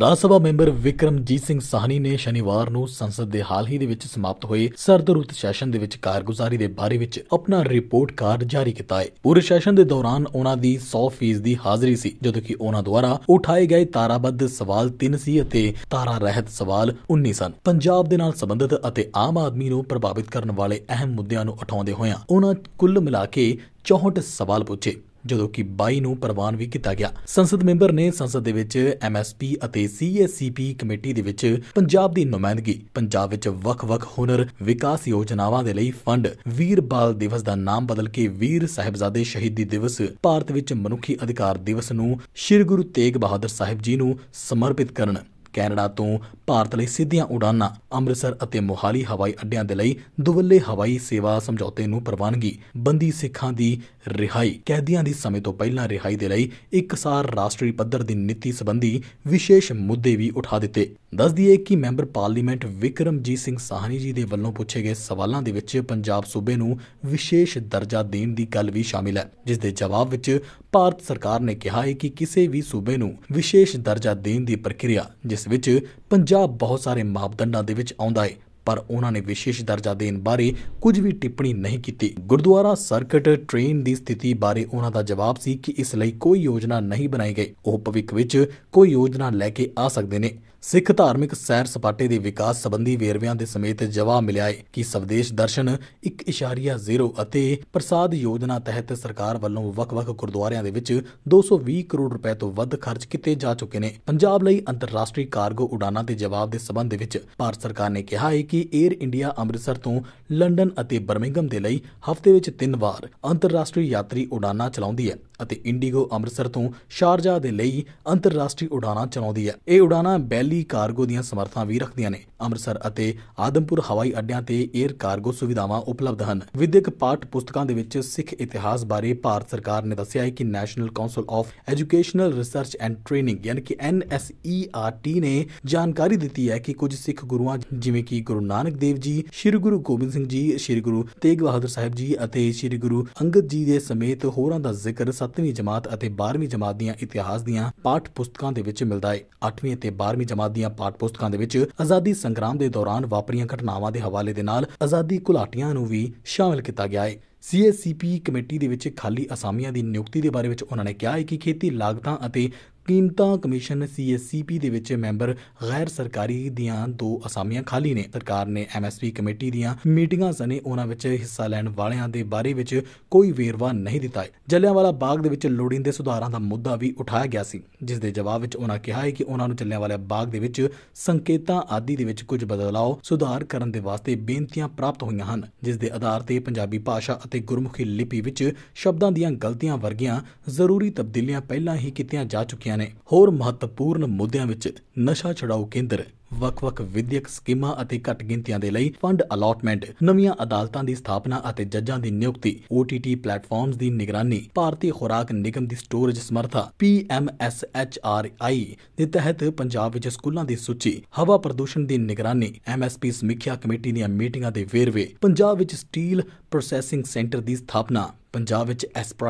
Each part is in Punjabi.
ਰਾਜ ਸਭਾ ਮੈਂਬਰ ਵਿਕਰਮਜੀਤ ਸਿੰਘ ਸਾਹਨੀ ਨੇ ਸ਼ਨੀਵਾਰ ਨੂੰ ਸੰਸਦ ਦੇ ਹਾਲ ਹੀ ਦੇ ਵਿੱਚ ਸਮਾਪਤ ਹੋਏ ਸਰਦ ਰੁੱਤ ਸੈਸ਼ਨ ਦੇ ਵਿੱਚ ਕਾਰਗੁਜ਼ਾਰੀ ਦੇ ਬਾਰੇ ਵਿੱਚ ਆਪਣਾ ਰਿਪੋਰਟ ਕਾਰਡ ਜਾਰੀ ਕੀਤਾ ਹੈ ਪੂਰੇ ਸੈਸ਼ਨ ਦੇ ਦੌਰਾਨ ਉਹਨਾਂ ਦੀ 100% ਦੀ ਹਾਜ਼ਰੀ ਸੀ ਜਦੋਂ ਕਿ ਉਹਨਾਂ ਦੁਆਰਾ ਉਠਾਏ ਗਏ ਤਾਰਾਬੱਧ ਸਵਾਲ 3 ਸੀ ਅਤੇ ਤਾਰਾ ਰਹਿਤ ਸਵਾਲ 19 ਸਨ ਪੰਜਾਬ ਦੇ ਨਾਲ ਸੰਬੰਧਿਤ ਅਤੇ ਆਮ ਆਦਮੀ ਨੂੰ ਪ੍ਰਭਾਵਿਤ ਕਰਨ ਵਾਲੇ ਅਹਿਮ ਮੁੱਦਿਆਂ ਨੂੰ ਉਠਾਉਂਦੇ ਹੋਇਆਂ ਉਹਨਾਂ ਕੁੱਲ ਮਿਲਾ ਕੇ 64 ਸਵਾਲ ਪੁੱਛੇ ਜਦੋਂ ਕਿ 22 ਨੂੰ ਪ੍ਰਵਾਨ ਵੀ ਕੀਤਾ ਗਿਆ ਸੰਸਦ ਮੈਂਬਰ ਨੇ ਸੰਸਦ ਦੇ ਵਿੱਚ ਐਮਐਸਪੀ ਅਤੇ ਸੀਐਸਸੀਪੀ ਕਮੇਟੀ ਦੇ ਵਿੱਚ ਪੰਜਾਬ ਦੀ ਨੁਮਾਇੰਦਗੀ ਪੰਜਾਬ ਵਿੱਚ ਵੱਖ-ਵੱਖ ਹੁਨਰ ਵਿਕਾਸ ਯੋਜਨਾਵਾਂ ਦੇ ਲਈ ਫੰਡ ਵੀਰ ਬਾਲ ਦਿਵਸ ਦਾ ਨਾਮ ਬਦਲ ਕੇ ਵੀਰ ਸਾਹਿਬਜ਼ਾਦੇ ਸ਼ਹੀਦੀ ਦਿਵਸ ਭਾਰਤ ਵਿੱਚ ਮਨੁੱਖੀ ਅਧਿਕਾਰ ਦਿਵਸ ਨੂੰ ਸ੍ਰੀ ਗੁਰੂ ਤੇਗ ਬਹਾਦਰ ਸਾਹਿਬ ਜੀ ਨੂੰ ਸਮਰਪਿਤ ਕਰਨ ਕੈਨੇਡਾ ਤੋਂ ਭਾਰਤ ਲਈ ਸਿੱਧੀਆਂ ਉਡਾਨਾਂ ਅੰਮ੍ਰਿਤਸਰ ਅਤੇ ਮੋਹਾਲੀ ਹਵਾਈ ਅੱਡਿਆਂ ਦੇ ਲਈ ਦੁਵੱਲੇ ਹਵਾਈ ਸੇਵਾ ਸਮਝੌਤੇ ਨੂੰ ਪ੍ਰਵਾਨਗੀ ਬੰਦੀ ਸਿੱਖਾਂ ਦੀ ਰਿਹਾਈ ਕੈਦੀਆਂ ਦੀ ਸਮੇਂ ਤੋਂ ਪਹਿਲਾਂ ਰਿਹਾਈ ਦੇ ਲਈ ਇੱਕਸਾਰ ਰਾਸ਼ਟਰੀ ਪੱਧਰ ਦੀ ਨੀਤੀ ਸੰਬੰਧੀ ਵਿਸ਼ੇਸ਼ ਮੁੱਦੇ ਵੀ ਉਠਾ ਦਿੱਤੇ ਦੱਸ ਦਈਏ ਕਿ ਮੈਂਬਰ ਪਾਰਲੀਮੈਂਟ ਵਿਕਰਮਜੀਤ ਸਿੰਘ ਸਾਹਨੀ ਜੀ ਦੇ ਵੱਲੋਂ ਪੁੱਛੇ ਗਏ ਸਵਾਲਾਂ ਦੇ ਵਿੱਚ ਪੰਜਾਬ ਸੂਬੇ ਨੂੰ ਵਿਸ਼ੇਸ਼ ਦਰਜਾ ਦੇਣ ਦੀ ਗੱਲ ਵੀ ਸ਼ਾਮਿਲ ਹੈ ਜਿਸ ਦੇ ਜਵਾਬ ਵਿੱਚ ਭਾਰਤ ਸਰਕਾਰ ਨੇ ਕਿਹਾ ਹੈ ਕਿ ਕਿਸੇ ਵੀ ਸੂਬੇ ਨੂੰ ਵਿਸ਼ੇਸ਼ ਦਰਜਾ ਦੇਣ ਦੀ ਪ੍ਰਕਿਰਿਆ ਜਿਸ ਵਿੱਚ ਪੰਜਾਬ ਬਹੁਤ ਸਾਰੇ ਮਾਪਦੰਡਾਂ ਦੇ ਵਿੱਚ ਆਉਂਦਾ ਹੈ ਪਰ ਉਹਨਾਂ ਨੇ ਵਿਸ਼ੇਸ਼ ਦਰਜਾ ਦੇਣ ਬਾਰੇ ਕੁਝ ਵੀ ਟਿੱਪਣੀ ਨਹੀਂ ਕੀਤੀ ਗੁਰਦੁਆਰਾ ਸਰਕਟ ਟ੍ਰੇਨ ਦੀ ਸਥਿਤੀ ਬਾਰੇ ਉਹਨਾਂ ਦਾ ਜਵਾਬ ਸੀ ਕਿ ਇਸ ਲਈ ਕੋਈ ਯੋਜਨਾ ਨਹੀਂ ਬਣਾਈ ਗਈ ਉਹ ਭਵਿੱਖ ਵਿੱਚ ਕੋਈ ਯੋਜਨਾ ਲੈ ਕੇ ਆ ਸਕਦੇ ਨੇ ਸਿੱਖ ਧਾਰਮਿਕ ਸੈਰ ਸਪਾਟੇ ਦੇ ਵਿਕਾਸ ਸੰਬੰਧੀ ਵੇਰਵਿਆਂ ਦੇ ਸਮੇਤ ਜਵਾਬ ਮਿਲਿਆ ਹੈ ਕਿ ਸਵਦੇਸ਼ ਦਰਸ਼ਨ 1.0 ਅਤੇ ਪ੍ਰਸਾਦ ਯੋਜਨਾ ਤਹਿਤ ਸਰਕਾਰ ਵੱਲੋਂ ਵੱਖ-ਵੱਖ ਗੁਰਦੁਆਰਿਆਂ ਦੇ ਵਿੱਚ 220 ਕਰੋੜ ਰੁਪਏ ਤੋਂ ਵੱਧ ਖਰਚ ਕੀਤੇ ਜਾ ਚੁੱਕੇ ਨੇ ਪੰਜਾਬ ਲਈ ਅੰਤਰਰਾਸ਼ਟਰੀ ਕਾਰਗੋ ਉਡਾਨਾਂ ਦੇ ਜਵਾਬ ਦੇ ਸਬੰਧ ਦੇ ਵਿੱਚ ਭਾਰਤ ਸਰਕਾਰ ਨੇ ਕਿਹਾ ਹੈ ਕਿ 에ਅਰ ਇੰਡੀਆ ਅੰਮ੍ਰਿਤਸਰ ਤੋਂ ਲੰਡਨ ਅਤੇ ਬਰਮਿੰਗਮ ਦੇ ਲਈ ਹਫ਼ਤੇ ਵਿੱਚ ਤਿੰਨ ਵਾਰ ਅੰਤਰਰਾਸ਼ਟਰੀ ਯਾਤਰੀ ਉਡਾਨਾਂ ਚਲਾਉਂਦੀ ਹੈ ਅਤੇ ਇੰਡੀਗੋ ਅੰਮ੍ਰਿਤਸਰ ਤੋਂ ਸ਼ਾਰਜਾ ਦੇ ਲਈ ਅੰਤਰਰਾਸ਼ਟਰੀ ਉਡਾਨਾਂ ਚਲਾਉਂਦੀ ਹੈ ਇਹ ਉਡਾਨਾਂ ਬੈਲੀ ਡੇਲੀ ਕਾਰਗੋ ਦੀਆਂ ਸਮਰਥਾਂ ਵੀ ਰੱਖਦੀਆਂ ਨੇ ਅੰਮ੍ਰਿਤਸਰ ਅਤੇ ਆਦਮਪੁਰ ਹਵਾਈ ਅੱਡਿਆਂ ਤੇ 에ਅਰ ਕਾਰਗੋ ਸੁਵਿਧਾਵਾਂ ਉਪਲਬਧ ਹਨ ਵਿਦਿਅਕ ਪਾਠ ਪੁਸਤਕਾਂ ਦੇ ਵਿੱਚ ਸਿੱਖ ਇਤਿਹਾਸ ਬਾਰੇ ਭਾਰਤ ਸਰਕਾਰ ਨੇ ਦੱਸਿਆ ਹੈ ਕਿ national council of educational research and training ਯਾਨੀ ਕਿ NSERT ਨੇ ਜਾਣਕਾਰੀ ਦਿੱਤੀ ਹੈ ਕਿ ਕੁਝ ਸਿੱਖ ਗੁਰੂਆਂ ਜਿਵੇਂ ਕਿ ਗੁਰੂ ਨਾਨਕ ਦੇਵ ਜੀ ਸ੍ਰੀ ਗੁਰੂ ਗੋਬਿੰਦ ਸਿੰਘ ਜੀ ਸ੍ਰੀ ਗੁਰੂ ਤੇਗ ਬਹਾਦਰ ਸਾਹਿਬ ਜੀ ਅਤੇ ਸ੍ਰੀ ਗੁਰੂ ਅੰਗਦ ਜੀ ਦੇ ਸਮੇਤ ਹੋਰਾਂ ਦਾ ਜ਼ਿਕਰ 7ਵੀਂ ਜਮਾਤ ਅਤੇ 12ਵੀਂ ਜਮਾਤ ਦੀਆਂ ਇਤਿਹਾਸ ਦੀਆਂ ਪਾਠ ਪੁਸਤਕਾਂ ਦੇ ਵਿੱਚ ਮਿਲਦਾ ਹੈ 8ਵੀਂ ਅਤੇ 12ਵੀਂ ਜਮਾਤ ਦੀਆਂ ਪਾਠ ਪੁਸਤਕਾਂ ਦੇ ਵਿੱਚ ਆਜ਼ਾਦੀ ਸੰਗਰਾਮ ਦੇ ਦੌਰਾਨ ਵਾਪਰੀਆਂ ਘਟਨਾਵਾਂ ਦੇ ਹਵਾਲੇ ਦੇ ਨਾਲ ਆਜ਼ਾਦੀ ਘੁਲਾਟੀਆਂ ਨੂੰ ਵੀ ਸ਼ਾਮਲ ਕੀਤਾ ਗਿਆ ਹੈ ਸੀਐਸਸੀਪੀ ਕਮੇਟੀ ਦੇ ਵਿੱਚ ਖਾਲੀ ਅਸਾਮੀਆਂ ਦੀ ਨਿਯੁਕਤੀ ਦੇ ਬਾਰੇ ਵਿੱਚ ਉਹਨਾਂ ਨੇ ਕਿਹਾ ਹੈ ਕਿ ਖੇਤੀ ਲਾਗਤਾਂ ਅਤੇ ਕੀਮਤਾਂ ਕਮਿਸ਼ਨ ਸੀਐਸਸੀਪੀ ਦੇ ਵਿੱਚ ਮੈਂਬਰ ਗੈਰ ਸਰਕਾਰੀ ਦੀਆਂ ਦੋ ਅਸਾਮੀਆਂ ਖਾਲੀ ਨੇ ਸਰਕਾਰ ਨੇ ਐਮਐਸਪੀ ਕਮੇਟੀ ਦੀਆਂ ਮੀਟਿੰਗਾਂ ਸਨੇ ਉਹਨਾਂ ਵਿੱਚ ਹਿੱਸਾ ਲੈਣ ਵਾਲਿਆਂ ਦੇ ਬਾਰੇ ਵਿੱਚ ਕੋਈ ਵੇਰਵਾ ਨਹੀਂ ਦਿੱਤਾ ਹੈ ਜਲਿਆਂਵਾਲਾ ਬਾਗ ਦੇ ਵਿੱਚ ਲੋੜੀਂਦੇ ਸੁਧਾਰਾਂ ਦਾ ਮੁੱਦਾ ਵੀ ਉਠਾਇਆ ਗਿਆ ਸੀ ਜਿਸ ਦੇ ਜਵਾਬ ਵਿੱਚ ਉਹਨਾਂ ਕਿਹਾ ਹੈ ਕਿ ਉਹਨਾਂ ਨੂੰ ਜਲਿਆਂਵਾਲਾ ਬਾਗ ਦੇ ਵਿੱਚ ਸੰਕੇਤਾਂ ਆਦਿ ਦੇ ਵਿੱਚ ਕੁਝ ਬਦਲਾਅ ਸੁਧਾਰ ਕਰਨ ਦੇ ਵਾਸਤੇ ਬੇਨਤੀਆਂ ਪ੍ਰਾਪਤ ਹੋਈਆਂ ਹਨ ਜਿਸ ਦੇ ਆਧਾਰ ਤੇ ਪੰਜਾਬੀ ਭਾਸ਼ਾ ਅਤੇ ਗੁਰਮੁਖੀ ਲਿਪੀ ਵਿੱਚ ਸ਼ਬਦਾਂ ਦੀਆਂ ਗਲਤੀਆਂ ਵਰਗੀਆਂ ਜ਼ਰੂਰੀ ਤਬਦੀਲੀਆਂ ਪਹਿਲਾਂ ਹੀ ਕੀਤੀਆਂ ਜਾ ਚੁੱਕੀਆਂ ਨੇ ਹੋਰ ਮਹੱਤਵਪੂਰਨ ਮੁੱਦਿਆਂ ਵਿੱਚ ਨਸ਼ਾ ਛਡਾਓ ਕੇਂਦਰ ਵੱਖ-ਵੱਖ ਵਿਦਿਅਕ ਸਕੀਮਾਂ ਅਤੇ ਘੱਟ ਗਿਣਤੀਆਂ ਦੇ ਲਈ ਫੰਡ ਅਲਾਟਮੈਂਟ ਨਵੀਆਂ ਅਦਾਲਤਾਂ ਦੀ ਸਥਾਪਨਾ ਅਤੇ ਜੱਜਾਂ ਦੀ ਨਿਯੁਕਤੀ OTT ਪਲੇਟਫਾਰਮਸ ਦੀ ਨਿਗਰਾਨੀ ਭਾਰਤੀ ਖੁਰਾਕ ਨਿਗਮ ਦੀ ਸਟੋਰੇਜ ਸਮਰਥਾ PMSHRI ਦੇ ਤਹਿਤ ਪੰਜਾਬ ਵਿੱਚ ਸਕੂਲਾਂ ਦੀ ਸੂਚੀ ਹਵਾ ਪ੍ਰਦੂਸ਼ਣ ਦੀ ਨਿਗਰਾਨੀ MSP ਸਮੀਖਿਆ ਕਮੇਟੀ ਦੀਆਂ ਮੀਟਿੰਗਾਂ ਦੇ ਵੇਰਵੇ ਪੰਜਾਬ ਵਿੱਚ ਸਟੀਲ ਪ੍ਰੋਸੈਸਿੰਗ ਸੈਂਟਰ ਦੀ ਸਥਾਪਨਾ ਪੰਜਾਬ ਵਿੱਚ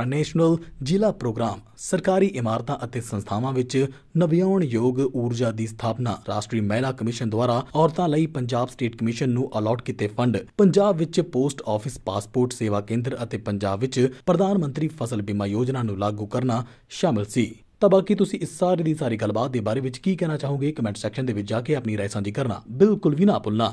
ਨੈਸ਼ਨਲ ਜ਼ਿਲ੍ਹਾ ਪ੍ਰੋਗਰਾਮ ਸਰਕਾਰੀ ਇਮਾਰਤਾਂ ਅਤੇ ਸੰਸਥਾਵਾਂ ਵਿੱਚ ਨਵਿਆਉਣਯੋਗ ਊਰਜਾ ਦੀ ਸਥਾਪਨਾ ਰਾਸ਼ਟਰੀ ਮਹਿਲਾ ਕਮਿਸ਼ਨ ਦੁਆਰਾ ਔਰਤਾਂ ਲਈ ਪੰਜਾਬ ਸਟੇਟ ਕਮਿਸ਼ਨ ਨੂੰ ਅਲਾਟ ਕੀਤੇ ਫੰਡ ਪੰਜਾਬ ਵਿੱਚ ਪੋਸਟ ਆਫਿਸ ਪਾਸਪੋਰਟ ਸੇਵਾ ਕੇਂਦਰ ਅਤੇ ਪੰਜਾਬ ਵਿੱਚ ਪ੍ਰਧਾਨ ਮੰਤਰੀ ਫਸਲ ਬੀਮਾ ਯੋਜਨਾ ਨੂੰ ਲਾਗੂ ਕਰਨਾ ਸ਼ਾਮਲ ਸੀ ਤਾਂ ਬਾਕੀ ਤੁਸੀਂ ਇਸ ਸਾਰੇ ਦੀ ਸਾਰੀ ਗੱਲਬਾਤ ਦੇ ਬਾਰੇ ਵਿੱਚ ਕੀ ਕਹਿਣਾ ਚਾਹੋਗੇ ਕਮੈਂਟ ਸੈਕਸ਼ਨ ਦੇ ਵਿੱਚ ਜਾ ਕੇ ਆਪਣੀ رائے ਸਾਂਝੀ ਕਰਨਾ ਬਿਲਕੁਲ ਵੀ ਨਾ ਭੁੱਲਣਾ